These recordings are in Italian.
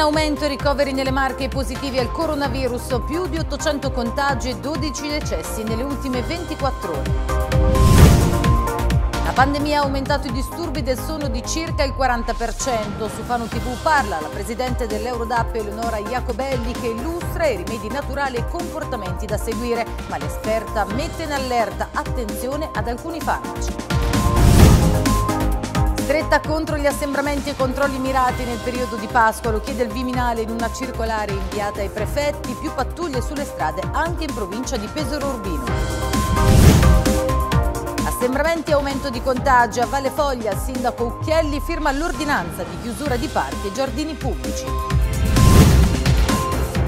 In aumento i ricoveri nelle marche positivi al coronavirus, più di 800 contagi e 12 decessi nelle ultime 24 ore. La pandemia ha aumentato i disturbi del sonno di circa il 40%. Su Fano TV parla la presidente dell'Eurodap Eleonora Iacobelli che illustra i rimedi naturali e comportamenti da seguire, ma l'esperta mette in allerta attenzione ad alcuni farmaci stretta contro gli assembramenti e controlli mirati nel periodo di Pasqua, lo chiede il Viminale in una circolare inviata ai prefetti, più pattuglie sulle strade anche in provincia di Pesaro Urbino. Assembramenti e aumento di contagi a Valle Foglia, il sindaco Ucchielli firma l'ordinanza di chiusura di parchi e giardini pubblici.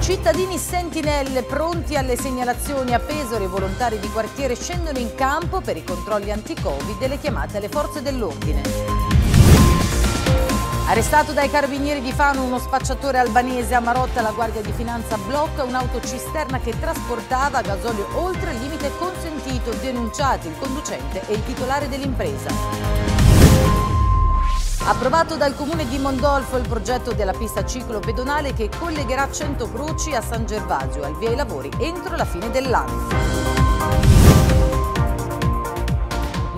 Cittadini sentinelle pronti alle segnalazioni a e volontari di quartiere scendono in campo per i controlli anti-Covid e le chiamate alle forze dell'ordine. Arrestato dai carabinieri di Fano uno spacciatore albanese a Marotta, la Guardia di Finanza blocca un'autocisterna che trasportava gasolio oltre il limite consentito, denunciati il conducente e il titolare dell'impresa. Approvato dal comune di Mondolfo il progetto della pista ciclo pedonale che collegherà croci a San Gervasio al via i lavori entro la fine dell'anno.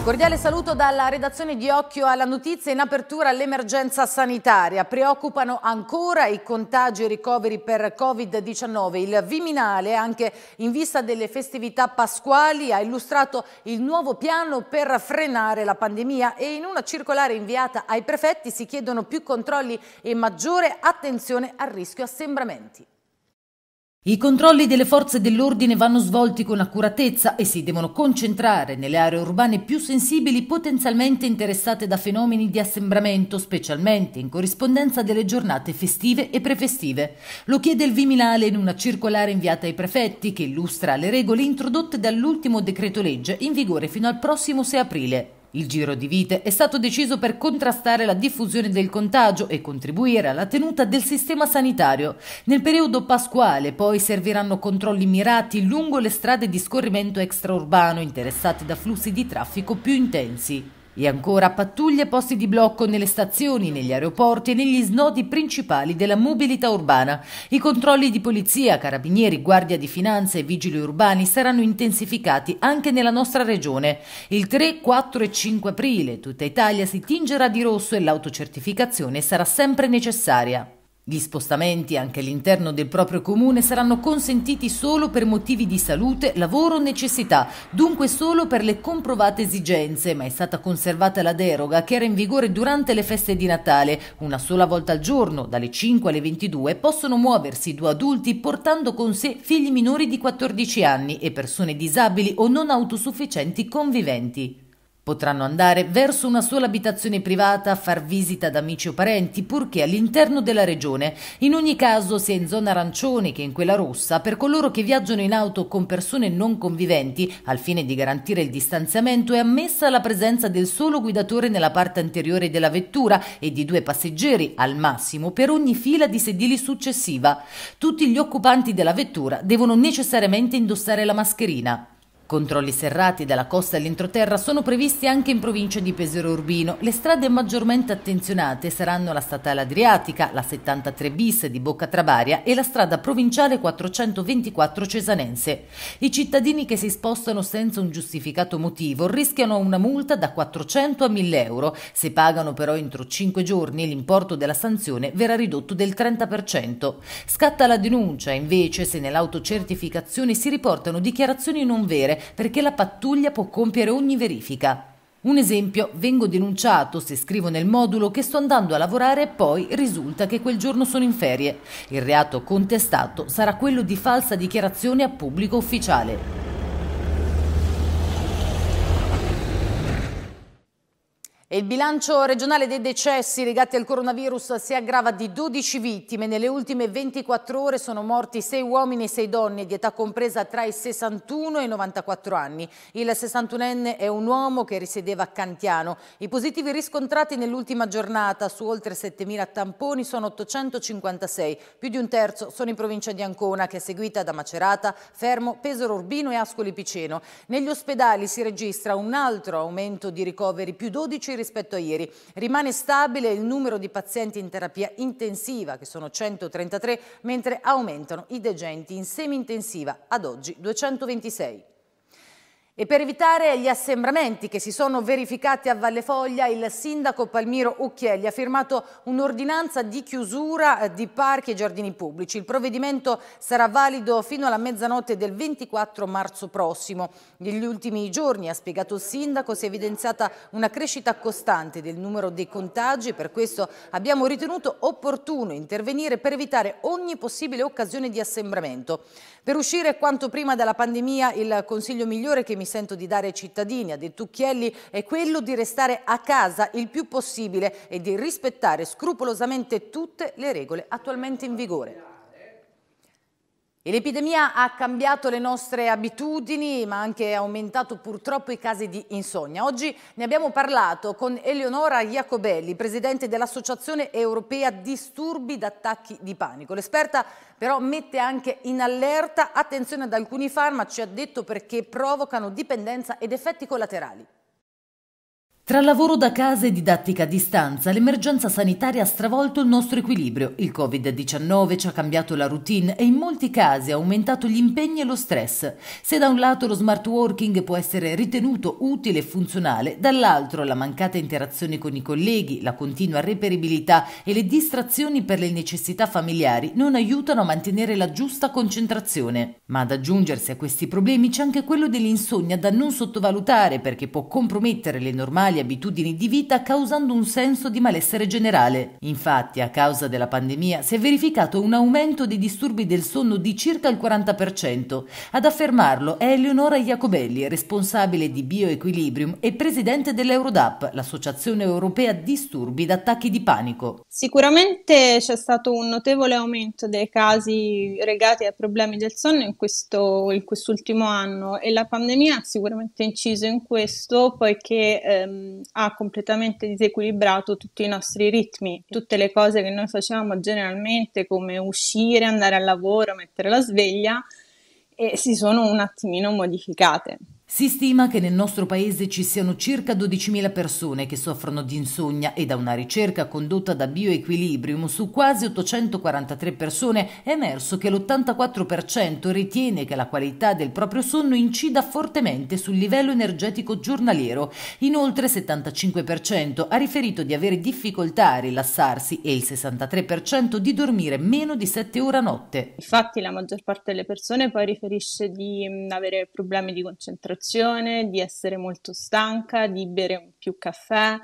Cordiale saluto dalla redazione di Occhio alla Notizia in apertura all'emergenza sanitaria. Preoccupano ancora i contagi e i ricoveri per Covid-19. Il Viminale, anche in vista delle festività pasquali, ha illustrato il nuovo piano per frenare la pandemia e in una circolare inviata ai prefetti si chiedono più controlli e maggiore attenzione al rischio assembramenti. I controlli delle forze dell'ordine vanno svolti con accuratezza e si devono concentrare nelle aree urbane più sensibili potenzialmente interessate da fenomeni di assembramento, specialmente in corrispondenza delle giornate festive e prefestive. Lo chiede il Viminale in una circolare inviata ai prefetti che illustra le regole introdotte dall'ultimo decreto legge in vigore fino al prossimo 6 aprile. Il giro di vite è stato deciso per contrastare la diffusione del contagio e contribuire alla tenuta del sistema sanitario. Nel periodo pasquale poi serviranno controlli mirati lungo le strade di scorrimento extraurbano interessate da flussi di traffico più intensi. E ancora pattuglie e posti di blocco nelle stazioni, negli aeroporti e negli snodi principali della mobilità urbana. I controlli di polizia, carabinieri, guardia di finanza e vigili urbani saranno intensificati anche nella nostra regione. Il 3, 4 e 5 aprile tutta Italia si tingerà di rosso e l'autocertificazione sarà sempre necessaria. Gli spostamenti anche all'interno del proprio comune saranno consentiti solo per motivi di salute, lavoro o necessità, dunque solo per le comprovate esigenze, ma è stata conservata la deroga che era in vigore durante le feste di Natale. Una sola volta al giorno, dalle 5 alle 22, possono muoversi due adulti portando con sé figli minori di 14 anni e persone disabili o non autosufficienti conviventi. Potranno andare verso una sola abitazione privata a far visita ad amici o parenti, purché all'interno della regione, in ogni caso sia in zona arancione che in quella rossa, per coloro che viaggiano in auto con persone non conviventi, al fine di garantire il distanziamento è ammessa la presenza del solo guidatore nella parte anteriore della vettura e di due passeggeri al massimo per ogni fila di sedili successiva. Tutti gli occupanti della vettura devono necessariamente indossare la mascherina. Controlli serrati dalla costa all'entroterra sono previsti anche in provincia di Pesero Urbino. Le strade maggiormente attenzionate saranno la statale Adriatica, la 73 bis di Bocca Trabaria e la strada provinciale 424 Cesanense. I cittadini che si spostano senza un giustificato motivo rischiano una multa da 400 a 1000 euro. Se pagano però entro 5 giorni l'importo della sanzione verrà ridotto del 30%. Scatta la denuncia invece se nell'autocertificazione si riportano dichiarazioni non vere avvenire perché la pattuglia può compiere ogni verifica. Un esempio, vengo denunciato se scrivo nel modulo che sto andando a lavorare e poi risulta che quel giorno sono in ferie. Il reato contestato sarà quello di falsa dichiarazione a pubblico ufficiale. il bilancio regionale dei decessi legati al coronavirus si aggrava di 12 vittime. Nelle ultime 24 ore sono morti 6 uomini e 6 donne di età compresa tra i 61 e i 94 anni. Il 61enne è un uomo che risiedeva a Cantiano. I positivi riscontrati nell'ultima giornata su oltre 7.000 tamponi sono 856. Più di un terzo sono in provincia di Ancona che è seguita da Macerata, Fermo, Pesaro Urbino e Ascoli Piceno. Negli ospedali si registra un altro aumento di ricoveri, più 12 rispetto rispetto a ieri. Rimane stabile il numero di pazienti in terapia intensiva, che sono 133, mentre aumentano i degenti in semi-intensiva, ad oggi 226. E per evitare gli assembramenti che si sono verificati a Valle Foglia, il sindaco Palmiro Ucchielli ha firmato un'ordinanza di chiusura eh, di parchi e giardini pubblici. Il provvedimento sarà valido fino alla mezzanotte del 24 marzo prossimo. Negli ultimi giorni, ha spiegato il sindaco, si è evidenziata una crescita costante del numero dei contagi. Per questo abbiamo ritenuto opportuno intervenire per evitare ogni possibile occasione di assembramento. Per uscire quanto prima dalla pandemia, il consiglio migliore che mi mi sento di dare ai cittadini, ha detto Tucchielli, è quello di restare a casa il più possibile e di rispettare scrupolosamente tutte le regole attualmente in vigore. L'epidemia ha cambiato le nostre abitudini ma anche aumentato purtroppo i casi di insonnia. Oggi ne abbiamo parlato con Eleonora Iacobelli, presidente dell'Associazione Europea Disturbi d'Attacchi di Panico. L'esperta però mette anche in allerta attenzione ad alcuni farmaci, ha detto perché provocano dipendenza ed effetti collaterali. Tra lavoro da casa e didattica a distanza, l'emergenza sanitaria ha stravolto il nostro equilibrio. Il Covid-19 ci ha cambiato la routine e in molti casi ha aumentato gli impegni e lo stress. Se da un lato lo smart working può essere ritenuto utile e funzionale, dall'altro la mancata interazione con i colleghi, la continua reperibilità e le distrazioni per le necessità familiari non aiutano a mantenere la giusta concentrazione. Ma ad aggiungersi a questi problemi c'è anche quello dell'insonnia da non sottovalutare perché può compromettere le normali normali abitudini di vita causando un senso di malessere generale. Infatti, a causa della pandemia, si è verificato un aumento dei disturbi del sonno di circa il 40%. Ad affermarlo è Eleonora Iacobelli, responsabile di Bioequilibrium e presidente dell'Eurodap, l'associazione europea disturbi d'attacchi di panico. Sicuramente c'è stato un notevole aumento dei casi legati a problemi del sonno in, questo, in quest'ultimo anno e la pandemia ha sicuramente inciso in questo poiché ehm, ha completamente disequilibrato tutti i nostri ritmi, tutte le cose che noi facevamo generalmente come uscire, andare al lavoro, mettere la sveglia e si sono un attimino modificate. Si stima che nel nostro paese ci siano circa 12.000 persone che soffrono di insonnia e da una ricerca condotta da Bioequilibrium su quasi 843 persone è emerso che l'84% ritiene che la qualità del proprio sonno incida fortemente sul livello energetico giornaliero. Inoltre il 75% ha riferito di avere difficoltà a rilassarsi e il 63% di dormire meno di 7 ore a notte. Infatti la maggior parte delle persone poi riferisce di mm, avere problemi di concentrazione situazione, di essere molto stanca, di bere più caffè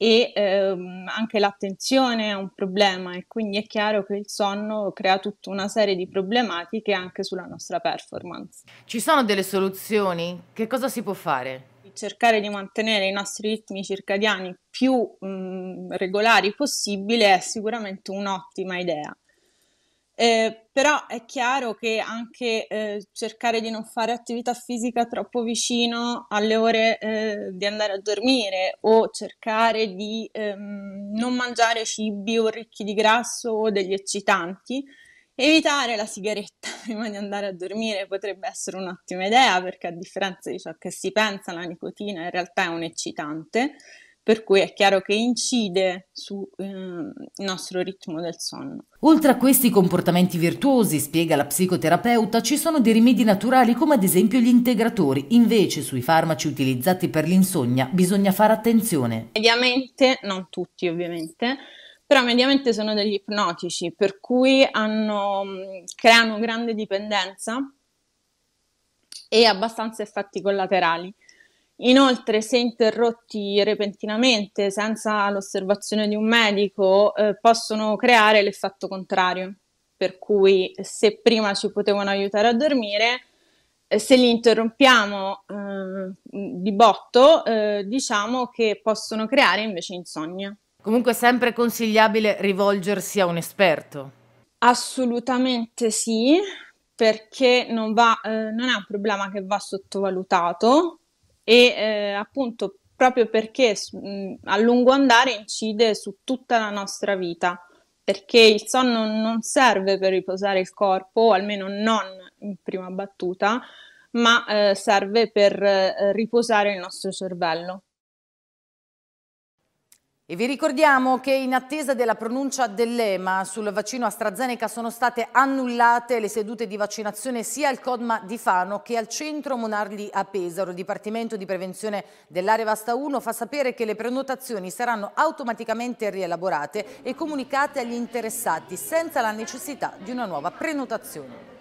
e ehm, anche l'attenzione è un problema e quindi è chiaro che il sonno crea tutta una serie di problematiche anche sulla nostra performance. Ci sono delle soluzioni? Che cosa si può fare? cercare di mantenere i nostri ritmi circadiani più mh, mhmm, regolari possibile è sicuramente un'ottima idea. Eh, però è chiaro che anche eh, cercare di non fare attività fisica troppo vicino alle ore eh, di andare a dormire o cercare di ehm, non mangiare cibi o ricchi di grasso o degli eccitanti, evitare la sigaretta prima di andare a dormire potrebbe essere un'ottima idea perché a differenza di ciò che si pensa la nicotina in realtà è un eccitante per cui è chiaro che incide sul eh, nostro ritmo del sonno. Oltre a questi comportamenti virtuosi, spiega la psicoterapeuta, ci sono dei rimedi naturali come ad esempio gli integratori, invece sui farmaci utilizzati per l'insonnia bisogna fare attenzione. Mediamente, non tutti ovviamente, però mediamente sono degli ipnotici, per cui hanno, mm, creano grande dipendenza e abbastanza effetti collaterali. Inoltre, se interrotti repentinamente senza l'osservazione di un medico, eh, possono creare l'effetto contrario, per cui se prima ci potevano aiutare a dormire, eh, se li interrompiamo eh, di botto, eh, diciamo che possono creare invece insonnia. Comunque è sempre consigliabile rivolgersi a un esperto. Assolutamente sì, perché non, va, eh, non è un problema che va sottovalutato, e eh, appunto proprio perché mh, mm, a lungo andare incide su tutta la nostra vita, perché il sonno non serve per riposare il corpo, almeno non in prima battuta, ma eh, serve per eh, riposare il nostro cervello. E vi ricordiamo che in attesa della pronuncia dell'EMA sul vaccino AstraZeneca sono state annullate le sedute di vaccinazione sia al Codma di Fano che al Centro Monardi a Pesaro. Il Dipartimento di Prevenzione dell'Area Vasta 1 fa sapere che le prenotazioni saranno automaticamente rielaborate e comunicate agli interessati senza la necessità di una nuova prenotazione.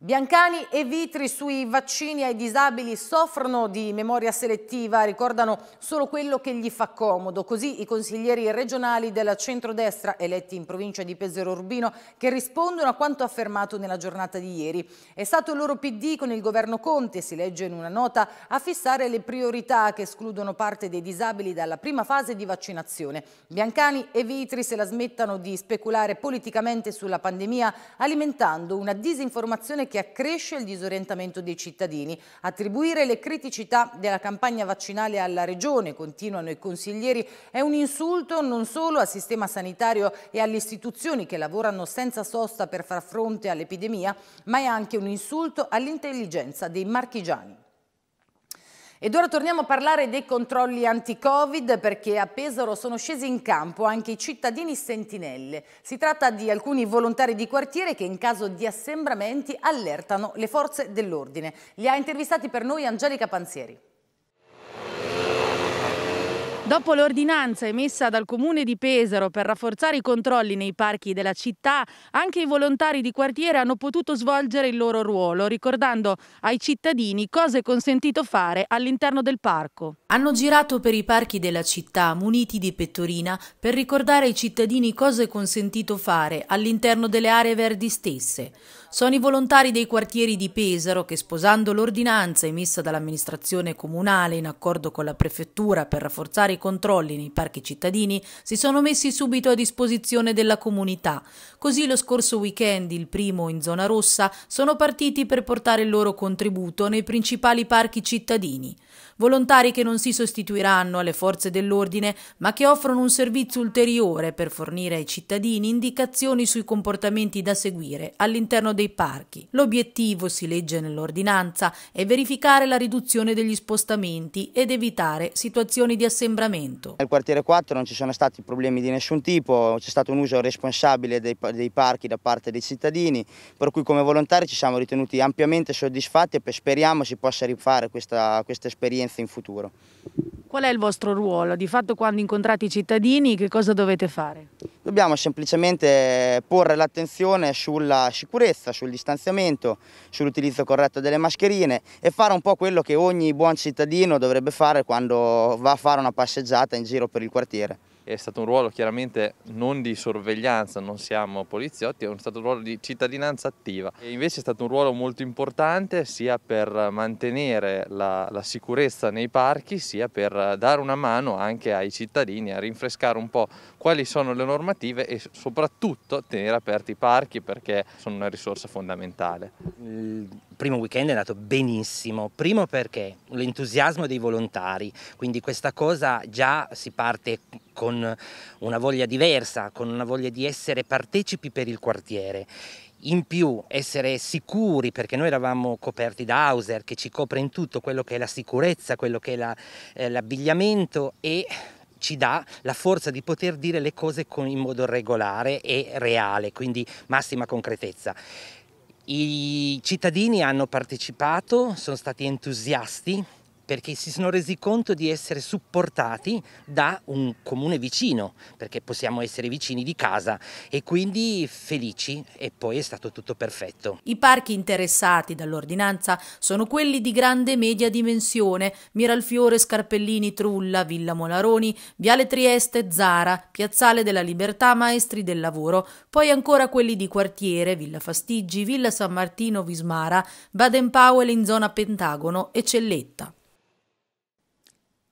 Biancani e Vitri sui vaccini ai disabili soffrono di memoria selettiva, ricordano solo quello che gli fa comodo. Così i consiglieri regionali della centrodestra eletti in provincia di Pesero Urbino che rispondono a quanto affermato nella giornata di ieri. È stato il loro PD con il governo Conte, si legge in una nota, a fissare le priorità che escludono parte dei disabili dalla prima fase di vaccinazione. Biancani e Vitri se la smettano di speculare politicamente sulla pandemia alimentando una disinformazione che accresce il disorientamento dei cittadini. Attribuire le criticità della campagna vaccinale alla Regione, continuano i consiglieri, è un insulto non solo al sistema sanitario e alle istituzioni che lavorano senza sosta per far fronte all'epidemia, ma è anche un insulto all'intelligenza dei marchigiani. Ed ora torniamo a parlare dei controlli anti-Covid perché a Pesaro sono scesi in campo anche i cittadini sentinelle. Si tratta di alcuni volontari di quartiere che in caso di assembramenti allertano le forze dell'ordine. Li ha intervistati per noi Angelica Panzieri. Dopo l'ordinanza emessa dal comune di Pesaro per rafforzare i controlli nei parchi della città, anche i volontari di quartiere hanno potuto svolgere il loro ruolo, ricordando ai cittadini cosa è consentito fare all'interno del parco. Hanno girato per i parchi della città muniti di pettorina per ricordare ai cittadini cosa è consentito fare all'interno delle aree verdi stesse. Sono i volontari dei quartieri di Pesaro che, sposando l'ordinanza emessa dall'amministrazione comunale in accordo con la prefettura per rafforzare i controlli nei parchi cittadini, si sono messi subito a disposizione della comunità. Così lo scorso weekend, il primo in zona rossa, sono partiti per portare il loro contributo nei principali parchi cittadini volontari che non si sostituiranno alle forze dell'ordine, ma che offrono un servizio ulteriore per fornire ai cittadini indicazioni sui comportamenti da seguire all'interno dei parchi. L'obiettivo, si legge nell'ordinanza, è verificare la riduzione degli spostamenti ed evitare situazioni di assembramento. Nel quartiere 4 non ci sono stati problemi di nessun tipo, c'è stato un uso responsabile dei, dei parchi da parte dei cittadini, per cui come volontari ci siamo ritenuti ampiamente soddisfatti e speriamo si possa rifare questa, questa esperienza esperienza in futuro. Qual è il vostro ruolo? Di fatto quando incontrate i cittadini che cosa dovete fare? Dobbiamo semplicemente porre l'attenzione sulla sicurezza, sul distanziamento, sull'utilizzo corretto delle mascherine e fare un po' quello che ogni buon cittadino dovrebbe fare quando va a fare una passeggiata in giro per il quartiere è stato un ruolo chiaramente non di sorveglianza, non siamo poliziotti, è stato un ruolo di cittadinanza attiva. E invece è stato un ruolo molto importante sia per mantenere la, la sicurezza nei parchi, sia per dare una mano anche ai cittadini a rinfrescare un po' quali sono le normative e soprattutto tenere aperti i parchi perché sono una risorsa fondamentale. Il primo weekend è andato benissimo, primo perché l'entusiasmo dei volontari, quindi questa cosa già si parte con una voglia diversa, con una voglia di essere partecipi per il quartiere. In più essere sicuri, perché noi eravamo coperti da Hauser che ci copre in tutto quello che è la sicurezza, quello che è l'abbigliamento la, eh, e ci dà la forza di poter dire le cose con, in modo regolare e reale, quindi massima concretezza. I cittadini hanno partecipato, sono stati entusiasti, perché si sono resi conto di essere supportati da un comune vicino, perché possiamo essere vicini di casa e quindi felici e poi è stato tutto perfetto. I parchi interessati dall'ordinanza sono quelli di grande media dimensione, Miralfiore, Scarpellini, Trulla, Villa Molaroni, Viale Trieste, Zara, Piazzale della Libertà, Maestri del Lavoro, poi ancora quelli di quartiere, Villa Fastiggi, Villa San Martino, Vismara, Baden Powell in zona Pentagono e Celletta.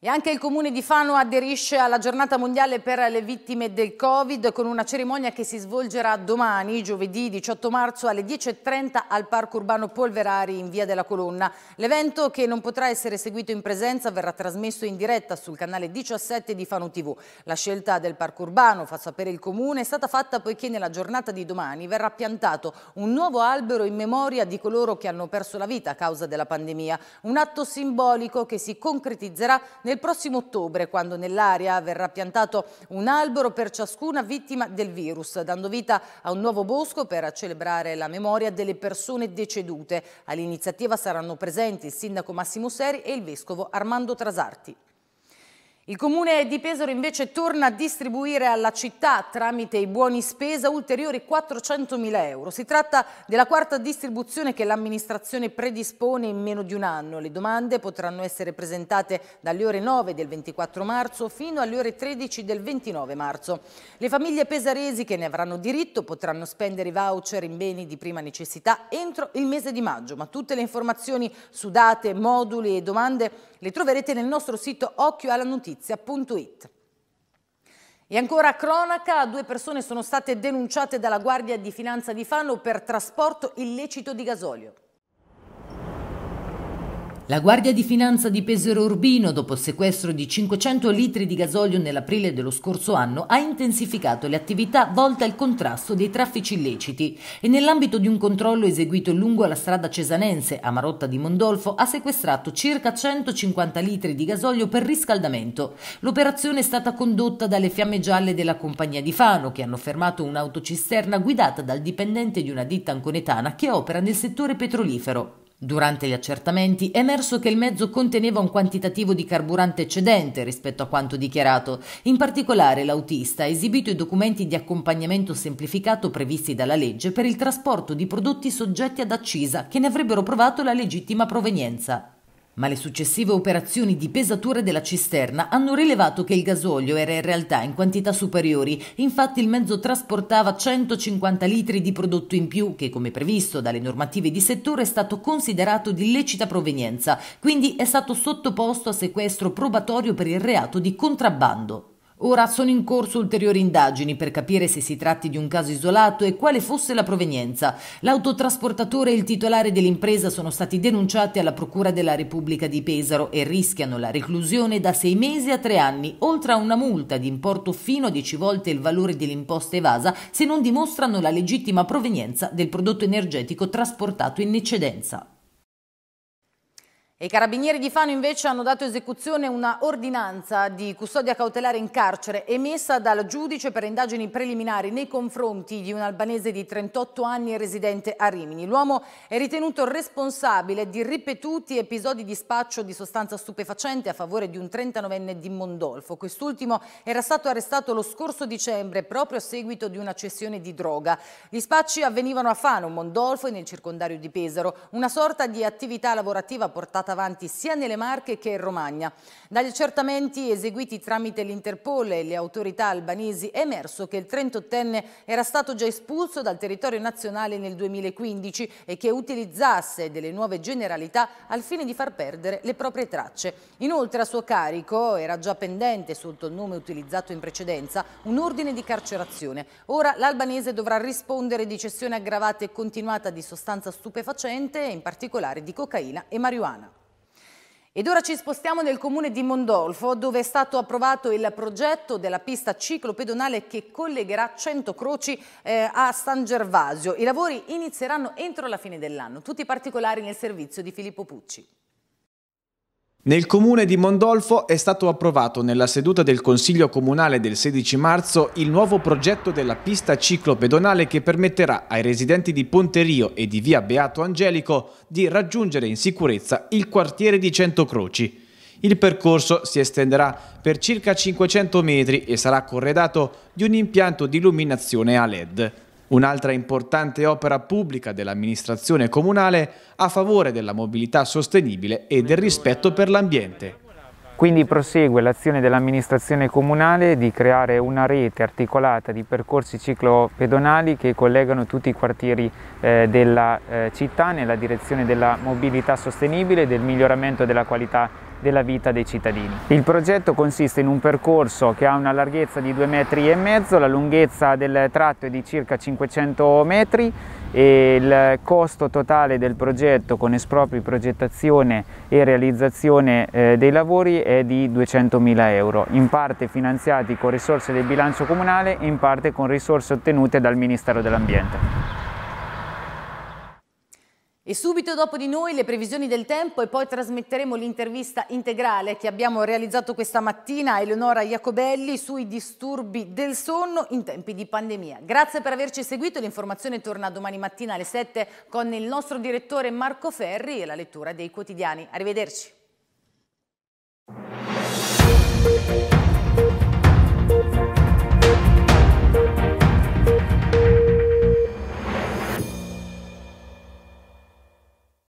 E anche il comune di Fano aderisce alla giornata mondiale per le vittime del Covid con una cerimonia che si svolgerà domani, giovedì 18 marzo alle 10.30 al Parco Urbano Polverari in Via della Colonna. L'evento che non potrà essere seguito in presenza verrà trasmesso in diretta sul canale 17 di Fano TV. La scelta del Parco Urbano, fa sapere il comune, è stata fatta poiché nella giornata di domani verrà piantato un nuovo albero in memoria di coloro che hanno perso la vita a causa della pandemia. Un atto simbolico che si concretizzerà nel il prossimo ottobre, quando nell'area verrà piantato un albero per ciascuna vittima del virus, dando vita a un nuovo bosco per celebrare la memoria delle persone decedute. All'iniziativa saranno presenti il sindaco Massimo Seri e il vescovo Armando Trasarti. Il comune di Pesaro invece torna a distribuire alla città tramite i buoni spesa ulteriori 400.000 euro. Si tratta della quarta distribuzione che l'amministrazione predispone in meno di un anno. Le domande potranno essere presentate dalle ore 9 del 24 marzo fino alle ore 13 del 29 marzo. Le famiglie pesaresi che ne avranno diritto potranno spendere i voucher in beni di prima necessità entro il mese di maggio, ma tutte le informazioni su date, moduli e domande le troverete nel nostro sito Occhio alla Notizia notizia.it. E ancora cronaca, due persone sono state denunciate dalla Guardia di Finanza di Fano per trasporto illecito di gasolio. La Guardia di Finanza di Pesero Urbino, dopo il sequestro di 500 litri di gasolio nell'aprile dello scorso anno, ha intensificato le attività volte al contrasto dei traffici illeciti e nell'ambito di un controllo eseguito lungo la strada cesanense a Marotta di Mondolfo ha sequestrato circa 150 litri di gasolio per riscaldamento. L'operazione è stata condotta dalle fiamme gialle della compagnia di Fano che hanno fermato un'autocisterna guidata dal dipendente di una ditta anconetana che opera nel settore petrolifero. Durante gli accertamenti è emerso che il mezzo conteneva un quantitativo di carburante eccedente rispetto a quanto dichiarato. In particolare l'autista ha esibito i documenti di accompagnamento semplificato previsti dalla legge per il trasporto di prodotti soggetti ad accisa che ne avrebbero provato la legittima provenienza ma le successive operazioni di pesatura della cisterna hanno rilevato che il gasolio era in realtà in quantità superiori, infatti il mezzo trasportava 150 litri di prodotto in più che come previsto dalle normative di settore è stato considerato di illecita provenienza, quindi è stato sottoposto a sequestro probatorio per il reato di contrabbando. Ora sono in corso ulteriori indagini per capire se si tratti di un caso isolato e quale fosse la provenienza. L'autotrasportatore e il titolare dell'impresa sono stati denunciati alla Procura della Repubblica di Pesaro e rischiano la reclusione da sei mesi a tre anni, oltre a una multa di importo fino a dieci volte il valore dell'imposta evasa se non dimostrano la legittima provenienza del prodotto energetico trasportato in eccedenza. I carabinieri di Fano invece hanno dato esecuzione a una ordinanza di custodia cautelare in carcere emessa dal giudice per indagini preliminari nei confronti di un albanese di 38 anni residente a Rimini. L'uomo è ritenuto responsabile di ripetuti episodi di spaccio di sostanza stupefacente a favore di un 39enne di Mondolfo. Quest'ultimo era stato arrestato lo scorso dicembre proprio a seguito di una cessione di droga. Gli spacci avvenivano a Fano, Mondolfo e nel circondario di Pesaro, una sorta di attività lavorativa portata andata avanti sia nelle Marche che in Romagna. Dagli accertamenti eseguiti tramite l'Interpol e le autorità albanesi è emerso che il 38enne era stato già espulso dal territorio nazionale nel 2015 e che utilizzasse delle nuove generalità al fine di far perdere le proprie tracce. Inoltre a suo carico era già pendente sotto il nome utilizzato in precedenza un ordine di carcerazione. Ora l'albanese dovrà rispondere di cessione aggravata e continuata di sostanza stupefacente, in particolare di cocaina e marijuana. Ed ora ci spostiamo nel comune di Mondolfo, dove è stato approvato il progetto della pista ciclopedonale che collegherà 100 croci eh, a San Gervasio. I lavori inizieranno entro la fine dell'anno. Tutti i particolari nel servizio di Filippo Pucci. Nel comune di Mondolfo è stato approvato nella seduta del Consiglio Comunale del 16 marzo il nuovo progetto della pista ciclopedonale che permetterà ai residenti di Ponterio e di via Beato Angelico di raggiungere in sicurezza il quartiere di Centocroci. Il percorso si estenderà per circa 500 metri e sarà corredato di un impianto di illuminazione a LED. Un'altra importante opera pubblica dell'amministrazione comunale a favore della mobilità sostenibile e del rispetto per l'ambiente. Quindi prosegue l'azione dell'amministrazione comunale di creare una rete articolata di percorsi ciclopedonali che collegano tutti i quartieri eh, della eh, città nella direzione della mobilità sostenibile e del miglioramento della qualità della vita dei cittadini. Il progetto consiste in un percorso che ha una larghezza di 2,5 metri, e mezzo, la lunghezza del tratto è di circa 500 metri e il costo totale del progetto con espropri, progettazione e realizzazione eh, dei lavori è di 200.000 euro, in parte finanziati con risorse del bilancio comunale e in parte con risorse ottenute dal Ministero dell'Ambiente. E subito dopo di noi le previsioni del tempo e poi trasmetteremo l'intervista integrale che abbiamo realizzato questa mattina a Eleonora Iacobelli sui disturbi del sonno in tempi di pandemia. Grazie per averci seguito, l'informazione torna domani mattina alle 7 con il nostro direttore Marco Ferri e la lettura dei quotidiani. Arrivederci.